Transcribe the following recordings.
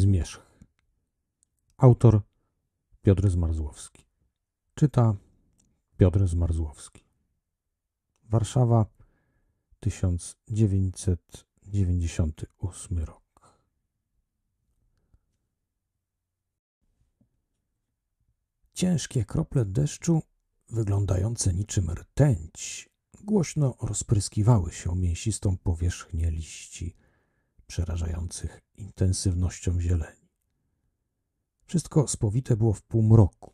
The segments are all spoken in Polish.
Zmierzch. Autor Piotr Zmarzłowski. Czyta Piotr Zmarzłowski. Warszawa 1998 rok. Ciężkie krople deszczu, wyglądające niczym rtęć, głośno rozpryskiwały się mięsistą powierzchnię liści przerażających intensywnością zieleni. Wszystko spowite było w półmroku.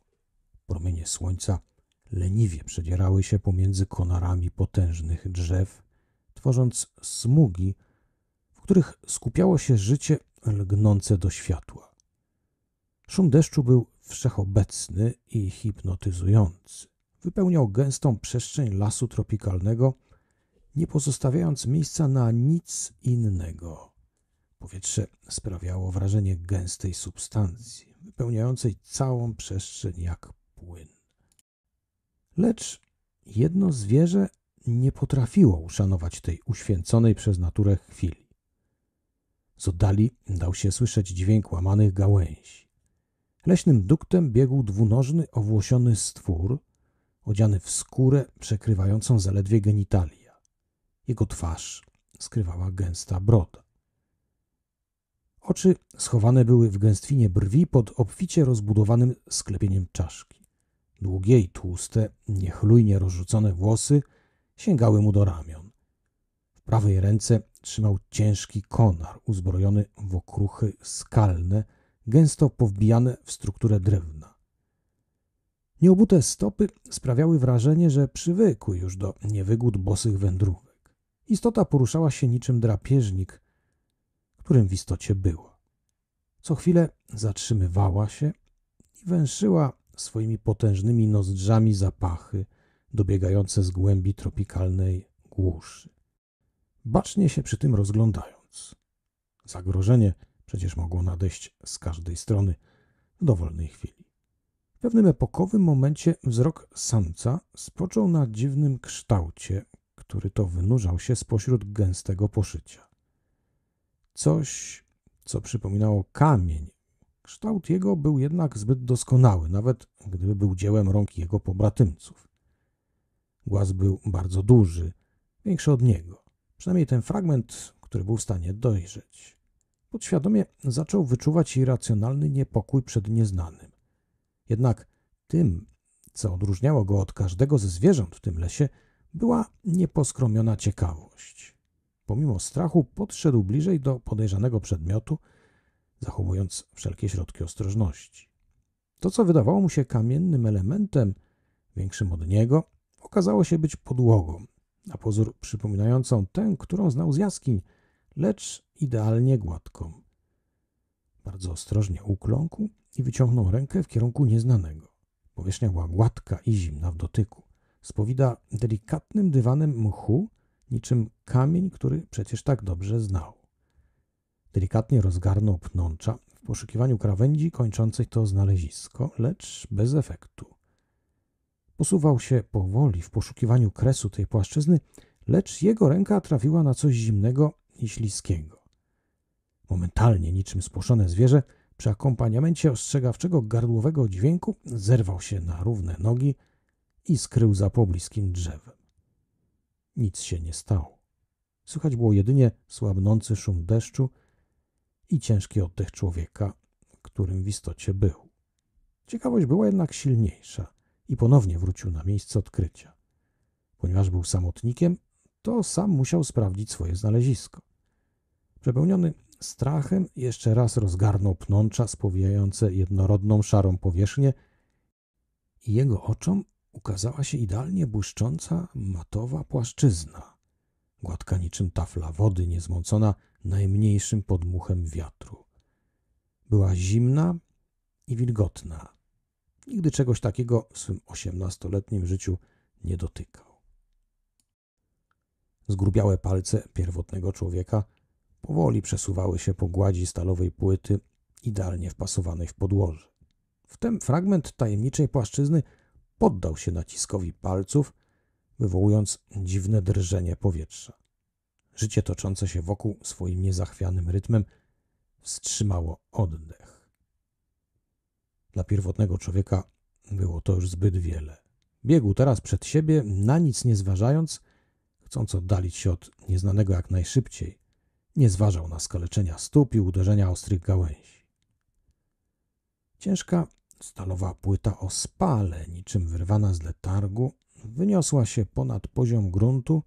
Promienie słońca leniwie przedzierały się pomiędzy konarami potężnych drzew, tworząc smugi, w których skupiało się życie lgnące do światła. Szum deszczu był wszechobecny i hipnotyzujący. Wypełniał gęstą przestrzeń lasu tropikalnego, nie pozostawiając miejsca na nic innego. Powietrze sprawiało wrażenie gęstej substancji, wypełniającej całą przestrzeń jak płyn. Lecz jedno zwierzę nie potrafiło uszanować tej uświęconej przez naturę chwili. Z oddali dał się słyszeć dźwięk łamanych gałęzi. Leśnym duktem biegł dwunożny, owłosiony stwór, odziany w skórę przekrywającą zaledwie genitalia. Jego twarz skrywała gęsta broda. Oczy schowane były w gęstwinie brwi pod obficie rozbudowanym sklepieniem czaszki. Długie i tłuste, niechlujnie rozrzucone włosy sięgały mu do ramion. W prawej ręce trzymał ciężki konar uzbrojony w okruchy skalne, gęsto powbijane w strukturę drewna. Nieobute stopy sprawiały wrażenie, że przywykły już do niewygód bosych wędrówek. Istota poruszała się niczym drapieżnik, którym w istocie była. Co chwilę zatrzymywała się i węszyła swoimi potężnymi nozdrzami zapachy dobiegające z głębi tropikalnej głuszy. Bacznie się przy tym rozglądając. Zagrożenie przecież mogło nadejść z każdej strony w dowolnej chwili. W pewnym epokowym momencie wzrok samca spoczął na dziwnym kształcie, który to wynurzał się spośród gęstego poszycia coś, co przypominało kamień. Kształt jego był jednak zbyt doskonały, nawet gdyby był dziełem rąk jego pobratymców. Głaz był bardzo duży, większy od niego. Przynajmniej ten fragment, który był w stanie dojrzeć. Podświadomie zaczął wyczuwać irracjonalny niepokój przed nieznanym. Jednak tym, co odróżniało go od każdego ze zwierząt w tym lesie, była nieposkromiona ciekawość. Pomimo strachu podszedł bliżej do podejrzanego przedmiotu, zachowując wszelkie środki ostrożności. To, co wydawało mu się kamiennym elementem, większym od niego, okazało się być podłogą, na pozór przypominającą tę, którą znał z jaskiń, lecz idealnie gładką. Bardzo ostrożnie ukląkł i wyciągnął rękę w kierunku nieznanego. Powierzchnia była gładka i zimna w dotyku. Spowida delikatnym dywanem mchu niczym kamień, który przecież tak dobrze znał. Delikatnie rozgarnął pnącza w poszukiwaniu krawędzi kończącej to znalezisko, lecz bez efektu. Posuwał się powoli w poszukiwaniu kresu tej płaszczyzny, lecz jego ręka trafiła na coś zimnego i śliskiego. Momentalnie, niczym spłoszone zwierzę, przy akompaniamencie ostrzegawczego gardłowego dźwięku zerwał się na równe nogi i skrył za pobliskim drzewem. Nic się nie stało. Słychać było jedynie słabnący szum deszczu i ciężki oddech człowieka, którym w istocie był. Ciekawość była jednak silniejsza i ponownie wrócił na miejsce odkrycia. Ponieważ był samotnikiem, to sam musiał sprawdzić swoje znalezisko. Przepełniony strachem jeszcze raz rozgarnął pnącza spowijające jednorodną szarą powierzchnię i jego oczom ukazała się idealnie błyszcząca, matowa płaszczyzna, gładka niczym tafla wody, niezmącona najmniejszym podmuchem wiatru. Była zimna i wilgotna. Nigdy czegoś takiego w swym osiemnastoletnim życiu nie dotykał. Zgrubiałe palce pierwotnego człowieka powoli przesuwały się po gładzi stalowej płyty, idealnie wpasowanej w podłoże. Wtem fragment tajemniczej płaszczyzny poddał się naciskowi palców, wywołując dziwne drżenie powietrza. Życie toczące się wokół swoim niezachwianym rytmem wstrzymało oddech. Dla pierwotnego człowieka było to już zbyt wiele. Biegł teraz przed siebie, na nic nie zważając, chcąc oddalić się od nieznanego jak najszybciej. Nie zważał na skaleczenia stóp i uderzenia ostrych gałęzi. Ciężka Stalowa płyta o spale, niczym wyrwana z letargu, wyniosła się ponad poziom gruntu,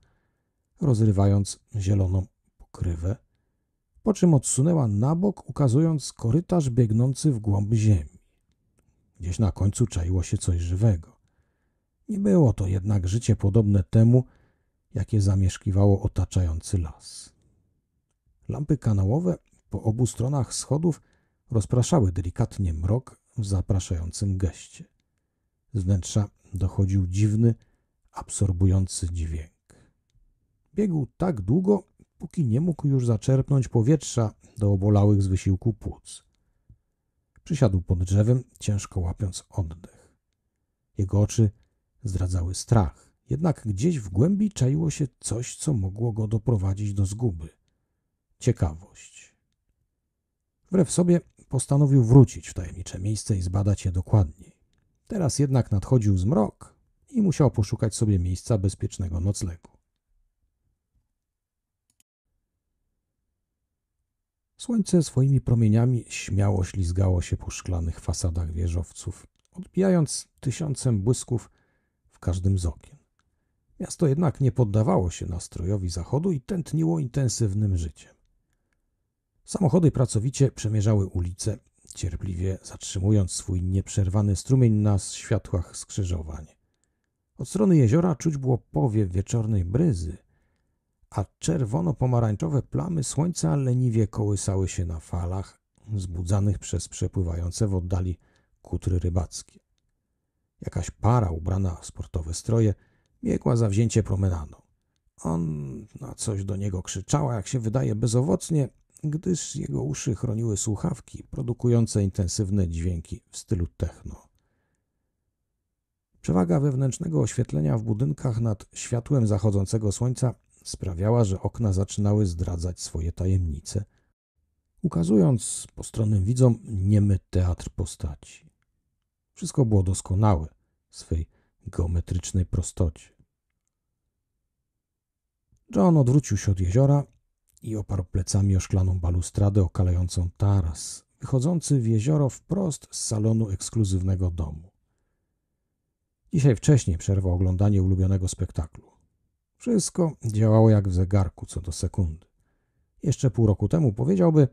rozrywając zieloną pokrywę, po czym odsunęła na bok, ukazując korytarz biegnący w głąb ziemi. Gdzieś na końcu czaiło się coś żywego. Nie było to jednak życie podobne temu, jakie zamieszkiwało otaczający las. Lampy kanałowe po obu stronach schodów rozpraszały delikatnie mrok, zapraszającym geście. Z wnętrza dochodził dziwny, absorbujący dźwięk. Biegł tak długo, póki nie mógł już zaczerpnąć powietrza do obolałych z wysiłku płuc. Przysiadł pod drzewem, ciężko łapiąc oddech. Jego oczy zdradzały strach, jednak gdzieś w głębi czaiło się coś, co mogło go doprowadzić do zguby. Ciekawość. Wbrew sobie postanowił wrócić w tajemnicze miejsce i zbadać je dokładniej. Teraz jednak nadchodził zmrok i musiał poszukać sobie miejsca bezpiecznego noclegu. Słońce swoimi promieniami śmiało ślizgało się po szklanych fasadach wieżowców, odbijając tysiącem błysków w każdym z okien. Miasto jednak nie poddawało się nastrojowi zachodu i tętniło intensywnym życiem. Samochody pracowicie przemierzały ulice, cierpliwie zatrzymując swój nieprzerwany strumień na światłach skrzyżowań. Od strony jeziora czuć było powiew wieczornej bryzy, a czerwono-pomarańczowe plamy słońca leniwie kołysały się na falach zbudzanych przez przepływające w oddali kutry rybackie. Jakaś para ubrana w sportowe stroje biegła zawzięcie promenadą. On na coś do niego krzyczała, jak się wydaje, bezowocnie, gdyż jego uszy chroniły słuchawki produkujące intensywne dźwięki w stylu techno. Przewaga wewnętrznego oświetlenia w budynkach nad światłem zachodzącego słońca sprawiała, że okna zaczynały zdradzać swoje tajemnice, ukazując postronnym widzom niemy teatr postaci. Wszystko było doskonałe w swej geometrycznej prostocie. John odwrócił się od jeziora i oparł plecami o szklaną balustradę okalającą taras, wychodzący w jezioro wprost z salonu ekskluzywnego domu. Dzisiaj wcześniej przerwał oglądanie ulubionego spektaklu. Wszystko działało jak w zegarku co do sekundy. Jeszcze pół roku temu powiedziałby,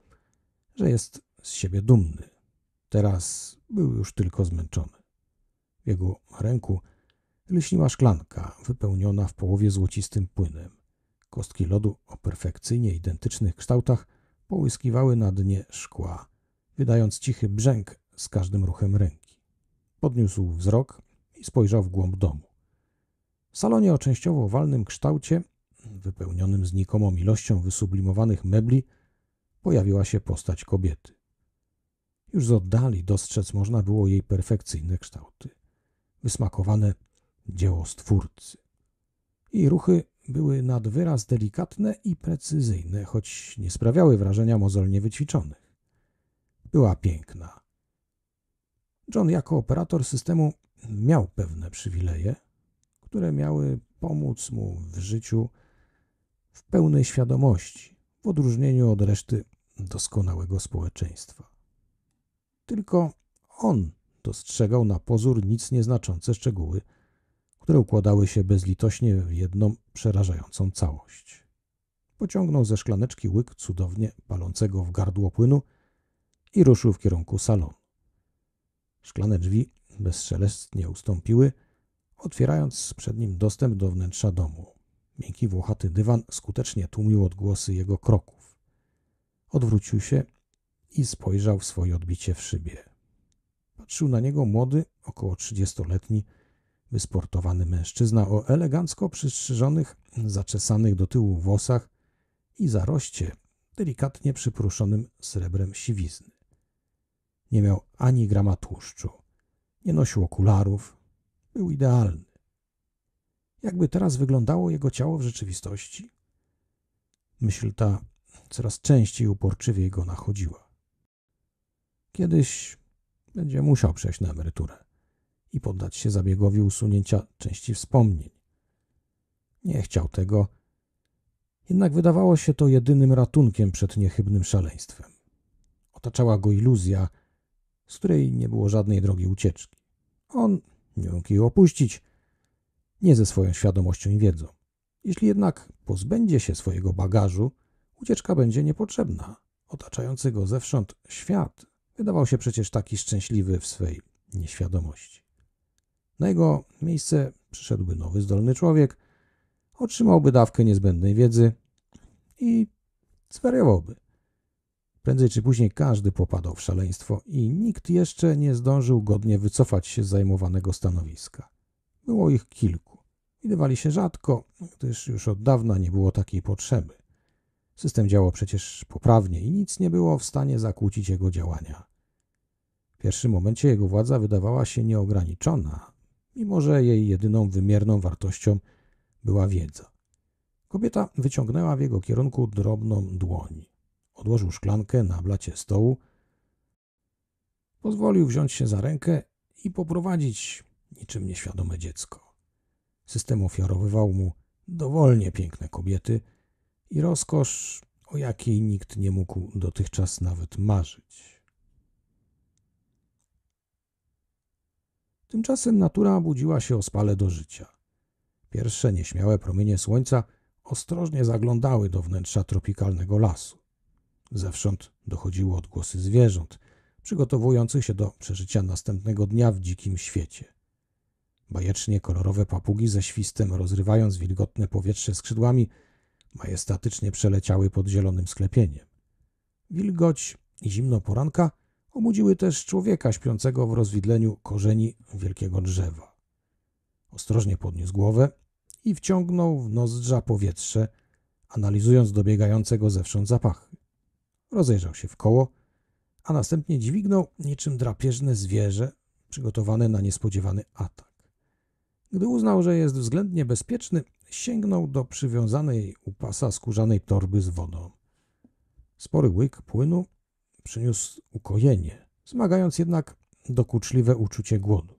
że jest z siebie dumny. Teraz był już tylko zmęczony. W jego ręku lśniła szklanka, wypełniona w połowie złocistym płynem. Kostki lodu o perfekcyjnie identycznych kształtach połyskiwały na dnie szkła, wydając cichy brzęk z każdym ruchem ręki. Podniósł wzrok i spojrzał w głąb domu. W salonie o częściowo owalnym kształcie, wypełnionym znikomą ilością wysublimowanych mebli, pojawiła się postać kobiety. Już z oddali dostrzec można było jej perfekcyjne kształty, wysmakowane dzieło stwórcy. Jej ruchy były nad wyraz delikatne i precyzyjne, choć nie sprawiały wrażenia mozolnie wyćwiczonych. Była piękna. John jako operator systemu miał pewne przywileje, które miały pomóc mu w życiu w pełnej świadomości, w odróżnieniu od reszty doskonałego społeczeństwa. Tylko on dostrzegał na pozór nic nieznaczące szczegóły – które układały się bezlitośnie w jedną przerażającą całość. Pociągnął ze szklaneczki łyk cudownie palącego w gardło płynu i ruszył w kierunku salonu. Szklane drzwi bezszelestnie ustąpiły, otwierając przed nim dostęp do wnętrza domu. Miękki włochaty dywan skutecznie tłumił odgłosy jego kroków. Odwrócił się i spojrzał w swoje odbicie w szybie. Patrzył na niego młody, około trzydziestoletni, Wysportowany mężczyzna o elegancko przystrzyżonych, zaczesanych do tyłu włosach i zaroście delikatnie przypruszonym srebrem siwizny. Nie miał ani grama tłuszczu, nie nosił okularów, był idealny. Jakby teraz wyglądało jego ciało w rzeczywistości? Myśl ta coraz częściej uporczywie go nachodziła. Kiedyś będzie musiał przejść na emeryturę i poddać się zabiegowi usunięcia części wspomnień. Nie chciał tego, jednak wydawało się to jedynym ratunkiem przed niechybnym szaleństwem. Otaczała go iluzja, z której nie było żadnej drogi ucieczki. On nie mógł jej opuścić, nie ze swoją świadomością i wiedzą. Jeśli jednak pozbędzie się swojego bagażu, ucieczka będzie niepotrzebna. Otaczający go zewsząd świat wydawał się przecież taki szczęśliwy w swej nieświadomości. Na jego miejsce przyszedłby nowy, zdolny człowiek, otrzymałby dawkę niezbędnej wiedzy i zwariowałby. Prędzej czy później każdy popadał w szaleństwo i nikt jeszcze nie zdążył godnie wycofać się z zajmowanego stanowiska. Było ich kilku. Widywali się rzadko, gdyż już od dawna nie było takiej potrzeby. System działał przecież poprawnie i nic nie było w stanie zakłócić jego działania. W pierwszym momencie jego władza wydawała się nieograniczona, mimo że jej jedyną wymierną wartością była wiedza. Kobieta wyciągnęła w jego kierunku drobną dłoń. Odłożył szklankę na blacie stołu, pozwolił wziąć się za rękę i poprowadzić niczym nieświadome dziecko. System ofiarowywał mu dowolnie piękne kobiety i rozkosz, o jakiej nikt nie mógł dotychczas nawet marzyć. Tymczasem natura budziła się ospale do życia. Pierwsze nieśmiałe promienie słońca ostrożnie zaglądały do wnętrza tropikalnego lasu. Zewsząd dochodziły odgłosy zwierząt, przygotowujących się do przeżycia następnego dnia w dzikim świecie. Bajecznie kolorowe papugi ze świstem, rozrywając wilgotne powietrze skrzydłami, majestatycznie przeleciały pod zielonym sklepieniem. Wilgoć i zimno poranka – Obudziły też człowieka śpiącego w rozwidleniu korzeni wielkiego drzewa. Ostrożnie podniósł głowę i wciągnął w nozdrza powietrze, analizując dobiegającego zewsząd zapachy. Rozejrzał się w koło, a następnie dźwignął niczym drapieżne zwierzę przygotowane na niespodziewany atak. Gdy uznał, że jest względnie bezpieczny, sięgnął do przywiązanej u pasa skórzanej torby z wodą. Spory łyk płynu przyniósł ukojenie, zmagając jednak dokuczliwe uczucie głodu.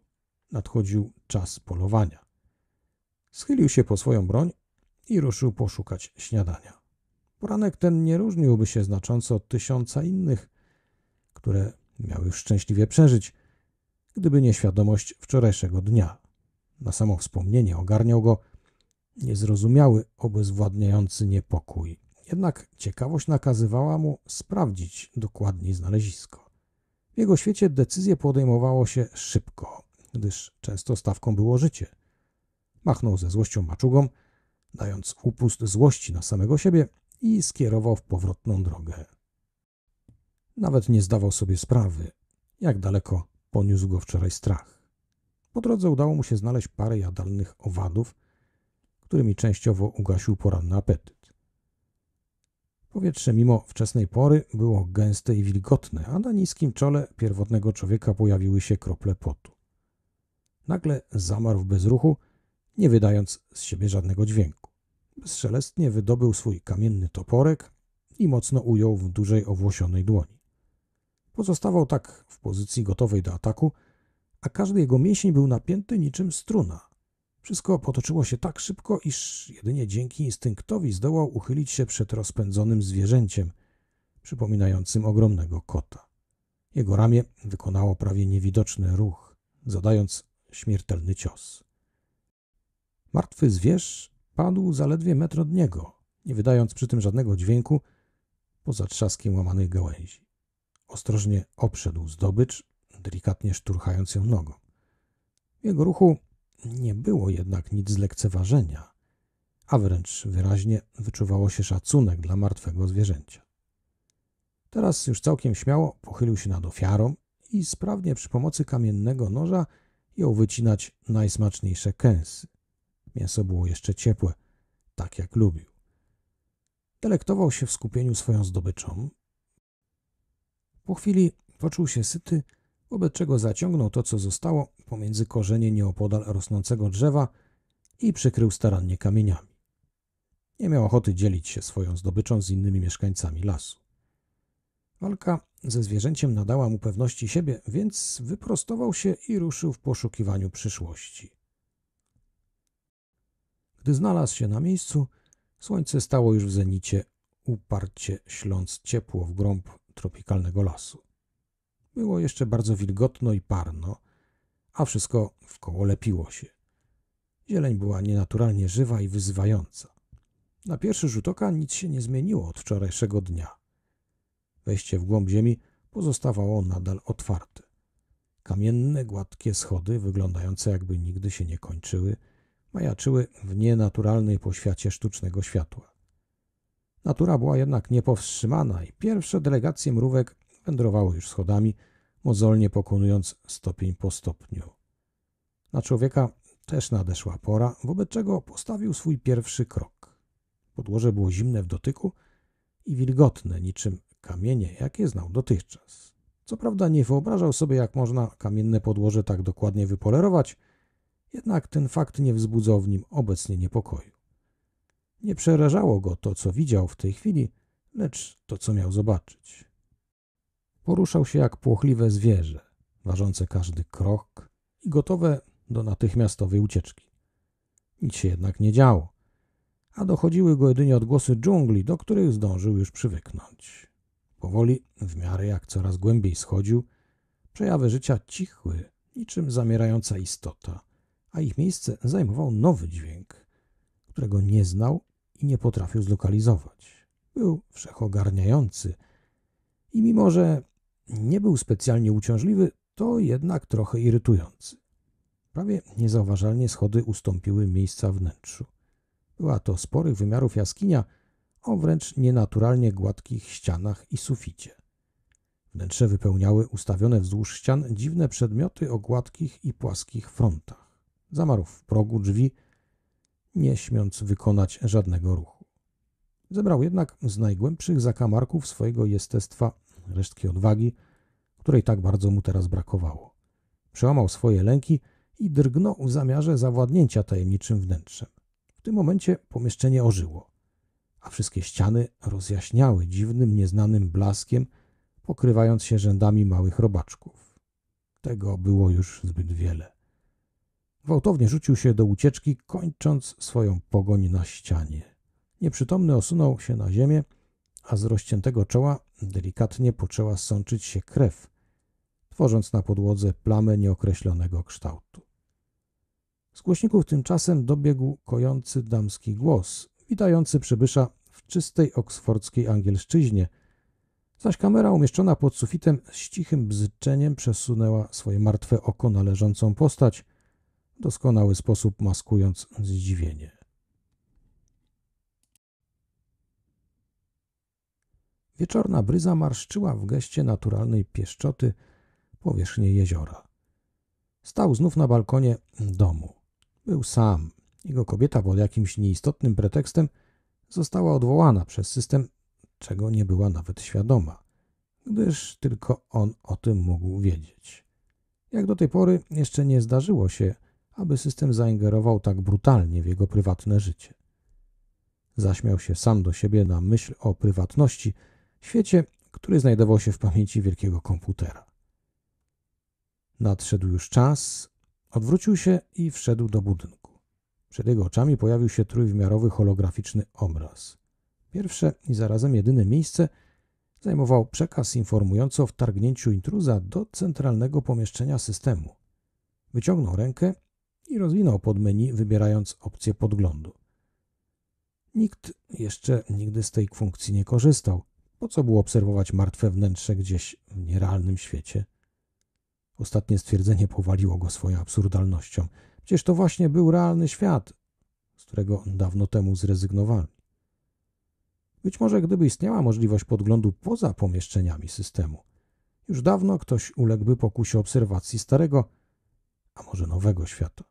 Nadchodził czas polowania. Schylił się po swoją broń i ruszył poszukać śniadania. Poranek ten nie różniłby się znacząco od tysiąca innych, które miał już szczęśliwie przeżyć, gdyby nie świadomość wczorajszego dnia. Na samo wspomnienie ogarniał go niezrozumiały, obezwładniający niepokój jednak ciekawość nakazywała mu sprawdzić dokładniej znalezisko. W jego świecie decyzje podejmowało się szybko, gdyż często stawką było życie. Machnął ze złością maczugą, dając upust złości na samego siebie i skierował w powrotną drogę. Nawet nie zdawał sobie sprawy, jak daleko poniósł go wczoraj strach. Po drodze udało mu się znaleźć parę jadalnych owadów, którymi częściowo ugasił poranny apetyt. Powietrze mimo wczesnej pory było gęste i wilgotne, a na niskim czole pierwotnego człowieka pojawiły się krople potu. Nagle zamarł bez ruchu, nie wydając z siebie żadnego dźwięku. Bezszelestnie wydobył swój kamienny toporek i mocno ujął w dużej owłosionej dłoni. Pozostawał tak w pozycji gotowej do ataku, a każdy jego mięsień był napięty niczym struna, wszystko potoczyło się tak szybko, iż jedynie dzięki instynktowi zdołał uchylić się przed rozpędzonym zwierzęciem, przypominającym ogromnego kota. Jego ramię wykonało prawie niewidoczny ruch, zadając śmiertelny cios. Martwy zwierz padł zaledwie metr od niego, nie wydając przy tym żadnego dźwięku poza trzaskiem łamanych gałęzi. Ostrożnie obszedł zdobycz, delikatnie szturchając ją nogą. W jego ruchu nie było jednak nic z lekceważenia, a wręcz wyraźnie wyczuwało się szacunek dla martwego zwierzęcia. Teraz już całkiem śmiało pochylił się nad ofiarą i sprawnie przy pomocy kamiennego noża jął wycinać najsmaczniejsze kęsy. Mięso było jeszcze ciepłe, tak jak lubił. Delektował się w skupieniu swoją zdobyczą. Po chwili poczuł się syty wobec czego zaciągnął to, co zostało pomiędzy korzenie nieopodal rosnącego drzewa i przykrył starannie kamieniami. Nie miał ochoty dzielić się swoją zdobyczą z innymi mieszkańcami lasu. Walka ze zwierzęciem nadała mu pewności siebie, więc wyprostował się i ruszył w poszukiwaniu przyszłości. Gdy znalazł się na miejscu, słońce stało już w zenicie, uparcie śląc ciepło w grąb tropikalnego lasu. Było jeszcze bardzo wilgotno i parno, a wszystko wkoło lepiło się. Zieleń była nienaturalnie żywa i wyzywająca. Na pierwszy rzut oka nic się nie zmieniło od wczorajszego dnia. Wejście w głąb ziemi pozostawało nadal otwarte. Kamienne, gładkie schody, wyglądające jakby nigdy się nie kończyły, majaczyły w nienaturalnej poświacie sztucznego światła. Natura była jednak niepowstrzymana i pierwsze delegacje mrówek wędrowało już schodami, mozolnie pokonując stopień po stopniu. Na człowieka też nadeszła pora, wobec czego postawił swój pierwszy krok. Podłoże było zimne w dotyku i wilgotne, niczym kamienie, jakie znał dotychczas. Co prawda nie wyobrażał sobie, jak można kamienne podłoże tak dokładnie wypolerować, jednak ten fakt nie wzbudzał w nim obecnie niepokoju. Nie przerażało go to, co widział w tej chwili, lecz to, co miał zobaczyć. Poruszał się jak płochliwe zwierzę, ważące każdy krok i gotowe do natychmiastowej ucieczki. Nic się jednak nie działo, a dochodziły go jedynie odgłosy dżungli, do których zdążył już przywyknąć. Powoli, w miarę jak coraz głębiej schodził, przejawy życia cichły, niczym zamierająca istota, a ich miejsce zajmował nowy dźwięk, którego nie znał i nie potrafił zlokalizować. Był wszechogarniający i mimo, że nie był specjalnie uciążliwy, to jednak trochę irytujący. Prawie niezauważalnie schody ustąpiły miejsca wnętrzu. Była to sporych wymiarów jaskinia o wręcz nienaturalnie gładkich ścianach i suficie. Wnętrze wypełniały ustawione wzdłuż ścian dziwne przedmioty o gładkich i płaskich frontach. Zamarł w progu drzwi, nie śmiąc wykonać żadnego ruchu. Zebrał jednak z najgłębszych zakamarków swojego jestestwa resztki odwagi, której tak bardzo mu teraz brakowało. Przełamał swoje lęki i drgnął w zamiarze zawładnięcia tajemniczym wnętrzem. W tym momencie pomieszczenie ożyło, a wszystkie ściany rozjaśniały dziwnym, nieznanym blaskiem, pokrywając się rzędami małych robaczków. Tego było już zbyt wiele. Gwałtownie rzucił się do ucieczki, kończąc swoją pogoń na ścianie. Nieprzytomny osunął się na ziemię a z rozciętego czoła delikatnie poczęła sączyć się krew, tworząc na podłodze plamę nieokreślonego kształtu. Z głośników tymczasem dobiegł kojący damski głos, witający przybysza w czystej oksfordzkiej angielszczyźnie, zaś kamera umieszczona pod sufitem z cichym bzyczeniem przesunęła swoje martwe oko na leżącą postać, w doskonały sposób maskując zdziwienie. Wieczorna bryza marszczyła w geście naturalnej pieszczoty powierzchnię jeziora. Stał znów na balkonie domu. Był sam. Jego kobieta pod jakimś nieistotnym pretekstem została odwołana przez system, czego nie była nawet świadoma, gdyż tylko on o tym mógł wiedzieć. Jak do tej pory jeszcze nie zdarzyło się, aby system zaingerował tak brutalnie w jego prywatne życie. Zaśmiał się sam do siebie na myśl o prywatności – świecie, który znajdował się w pamięci wielkiego komputera. Nadszedł już czas, odwrócił się i wszedł do budynku. Przed jego oczami pojawił się trójwymiarowy holograficzny obraz. Pierwsze i zarazem jedyne miejsce zajmował przekaz informujący o wtargnięciu intruza do centralnego pomieszczenia systemu. Wyciągnął rękę i rozwinął pod menu, wybierając opcję podglądu. Nikt jeszcze nigdy z tej funkcji nie korzystał, po co było obserwować martwe wnętrze gdzieś w nierealnym świecie? Ostatnie stwierdzenie powaliło go swoją absurdalnością. Przecież to właśnie był realny świat, z którego dawno temu zrezygnowali. Być może gdyby istniała możliwość podglądu poza pomieszczeniami systemu, już dawno ktoś uległby pokusie obserwacji starego, a może nowego świata.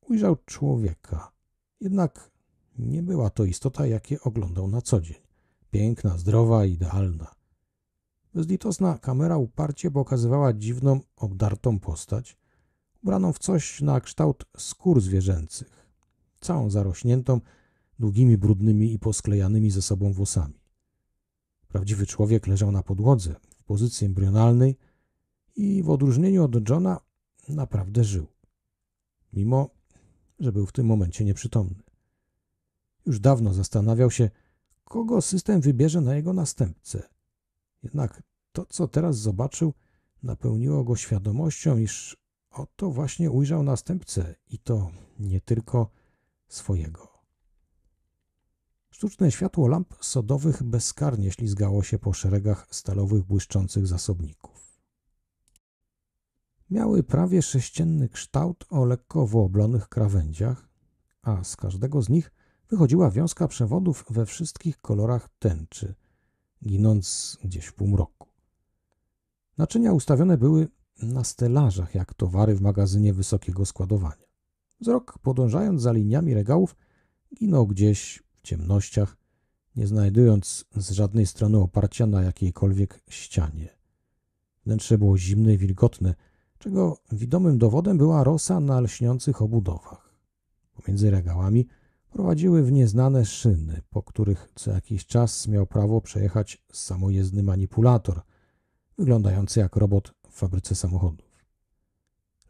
Ujrzał człowieka, jednak nie była to istota, jakie oglądał na co dzień. Piękna, zdrowa, idealna. Bezlitosna kamera uparcie pokazywała dziwną, obdartą postać, ubraną w coś na kształt skór zwierzęcych, całą zarośniętą, długimi, brudnymi i posklejanymi ze sobą włosami. Prawdziwy człowiek leżał na podłodze, w pozycji embrionalnej i w odróżnieniu od Johna naprawdę żył. Mimo, że był w tym momencie nieprzytomny. Już dawno zastanawiał się, kogo system wybierze na jego następcę. Jednak to, co teraz zobaczył, napełniło go świadomością, iż oto właśnie ujrzał następcę i to nie tylko swojego. Sztuczne światło lamp sodowych bezkarnie ślizgało się po szeregach stalowych błyszczących zasobników. Miały prawie sześcienny kształt o lekko wyoblonych krawędziach, a z każdego z nich wychodziła wiązka przewodów we wszystkich kolorach tęczy, ginąc gdzieś w półmroku. Naczynia ustawione były na stelażach, jak towary w magazynie wysokiego składowania. Wzrok, podążając za liniami regałów, ginął gdzieś w ciemnościach, nie znajdując z żadnej strony oparcia na jakiejkolwiek ścianie. Wnętrze było zimne i wilgotne, czego widomym dowodem była rosa na lśniących obudowach. Pomiędzy regałami – prowadziły w nieznane szyny, po których co jakiś czas miał prawo przejechać samojezdny manipulator, wyglądający jak robot w fabryce samochodów.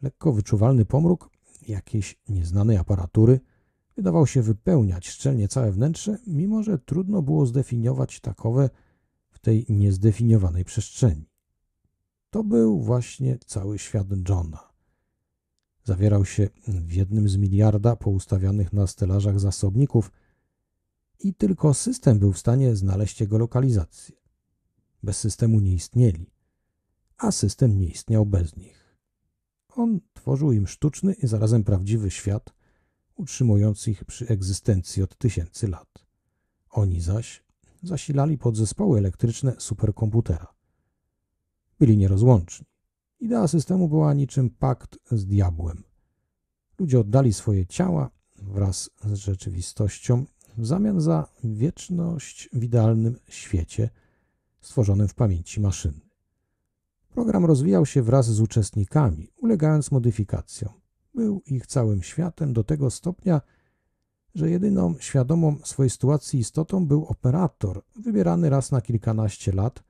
Lekko wyczuwalny pomruk jakiejś nieznanej aparatury wydawał się wypełniać szczelnie całe wnętrze, mimo że trudno było zdefiniować takowe w tej niezdefiniowanej przestrzeni. To był właśnie cały świat Johna zawierał się w jednym z miliarda poustawianych na stelażach zasobników i tylko system był w stanie znaleźć jego lokalizację. Bez systemu nie istnieli, a system nie istniał bez nich. On tworzył im sztuczny i zarazem prawdziwy świat, utrzymując ich przy egzystencji od tysięcy lat. Oni zaś zasilali podzespoły elektryczne superkomputera. Byli nierozłączni Idea systemu była niczym pakt z diabłem. Ludzie oddali swoje ciała wraz z rzeczywistością w zamian za wieczność w idealnym świecie stworzonym w pamięci maszyny. Program rozwijał się wraz z uczestnikami, ulegając modyfikacjom. Był ich całym światem do tego stopnia, że jedyną świadomą swojej sytuacji istotą był operator, wybierany raz na kilkanaście lat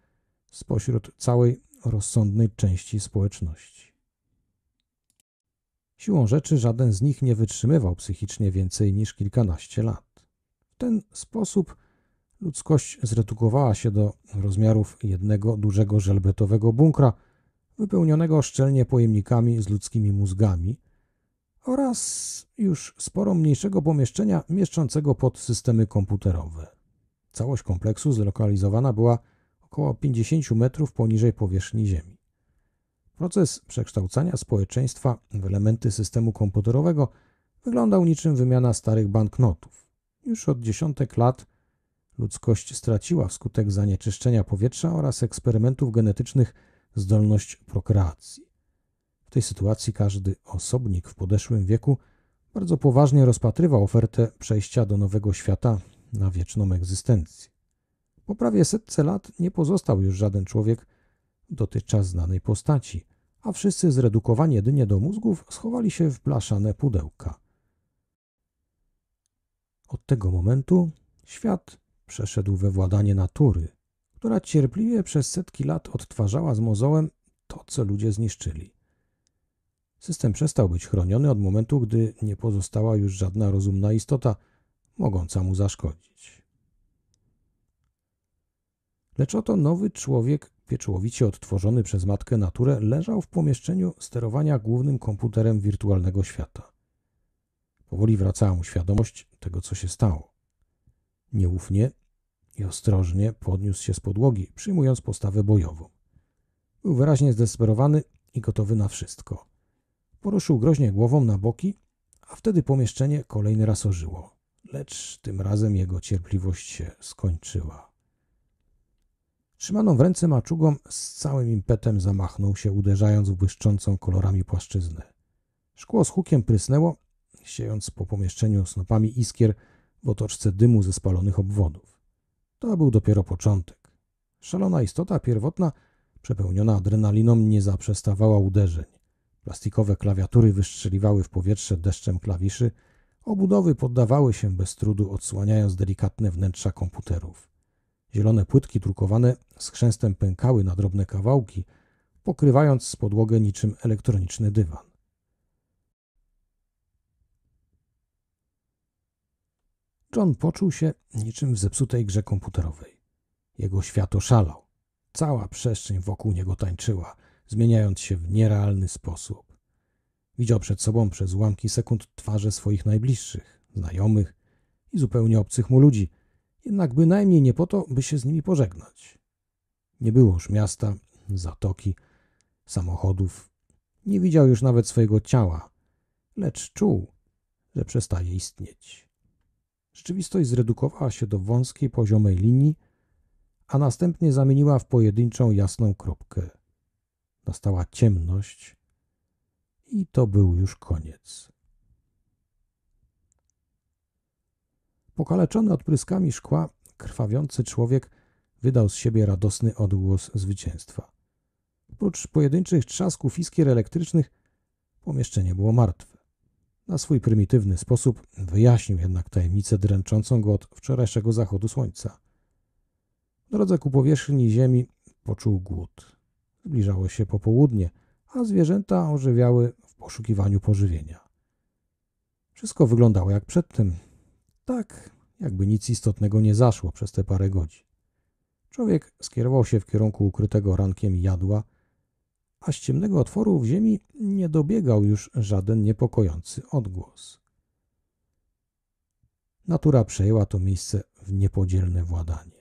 spośród całej rozsądnej części społeczności. Siłą rzeczy żaden z nich nie wytrzymywał psychicznie więcej niż kilkanaście lat. W ten sposób ludzkość zredukowała się do rozmiarów jednego dużego żelbetowego bunkra, wypełnionego szczelnie pojemnikami z ludzkimi mózgami oraz już sporo mniejszego pomieszczenia mieszczącego pod systemy komputerowe. Całość kompleksu zlokalizowana była około 50 metrów poniżej powierzchni Ziemi. Proces przekształcania społeczeństwa w elementy systemu komputerowego wyglądał niczym wymiana starych banknotów. Już od dziesiątek lat ludzkość straciła wskutek zanieczyszczenia powietrza oraz eksperymentów genetycznych zdolność prokreacji. W tej sytuacji każdy osobnik w podeszłym wieku bardzo poważnie rozpatrywał ofertę przejścia do nowego świata na wieczną egzystencję. Po prawie setce lat nie pozostał już żaden człowiek dotychczas znanej postaci, a wszyscy zredukowani jedynie do mózgów schowali się w blaszane pudełka. Od tego momentu świat przeszedł we władanie natury, która cierpliwie przez setki lat odtwarzała z mozołem to, co ludzie zniszczyli. System przestał być chroniony od momentu, gdy nie pozostała już żadna rozumna istota mogąca mu zaszkodzić. Lecz oto nowy człowiek, pieczołowicie odtworzony przez matkę naturę, leżał w pomieszczeniu sterowania głównym komputerem wirtualnego świata. Powoli wracała mu świadomość tego, co się stało. Nieufnie i ostrożnie podniósł się z podłogi, przyjmując postawę bojową. Był wyraźnie zdesperowany i gotowy na wszystko. Poruszył groźnie głową na boki, a wtedy pomieszczenie kolejny raz ożyło. Lecz tym razem jego cierpliwość się skończyła. Trzymaną w ręce maczugą z całym impetem zamachnął się, uderzając w błyszczącą kolorami płaszczyznę. Szkło z hukiem prysnęło, siejąc po pomieszczeniu snopami iskier w otoczce dymu ze spalonych obwodów. To był dopiero początek. Szalona istota pierwotna, przepełniona adrenaliną, nie zaprzestawała uderzeń. Plastikowe klawiatury wystrzeliwały w powietrze deszczem klawiszy, obudowy poddawały się bez trudu, odsłaniając delikatne wnętrza komputerów. Zielone płytki drukowane z chrzęstem pękały na drobne kawałki, pokrywając z podłogę niczym elektroniczny dywan. John poczuł się niczym w zepsutej grze komputerowej. Jego świat oszalał. Cała przestrzeń wokół niego tańczyła, zmieniając się w nierealny sposób. Widział przed sobą przez ułamki sekund twarze swoich najbliższych, znajomych i zupełnie obcych mu ludzi, jednak bynajmniej nie po to, by się z nimi pożegnać. Nie było już miasta, zatoki, samochodów, nie widział już nawet swojego ciała, lecz czuł, że przestaje istnieć. Rzeczywistość zredukowała się do wąskiej, poziomej linii, a następnie zamieniła w pojedynczą, jasną kropkę. Nastała ciemność i to był już koniec. Pokaleczony odpryskami szkła, krwawiący człowiek wydał z siebie radosny odgłos zwycięstwa. Oprócz pojedynczych trzasków iskier elektrycznych, pomieszczenie było martwe. Na swój prymitywny sposób wyjaśnił jednak tajemnicę dręczącą go od wczorajszego zachodu słońca. W drodze ku powierzchni ziemi poczuł głód. Zbliżało się popołudnie, a zwierzęta ożywiały w poszukiwaniu pożywienia. Wszystko wyglądało jak przedtem, tak, jakby nic istotnego nie zaszło przez te parę godzin. Człowiek skierował się w kierunku ukrytego rankiem jadła, a z ciemnego otworu w ziemi nie dobiegał już żaden niepokojący odgłos. Natura przejęła to miejsce w niepodzielne władanie.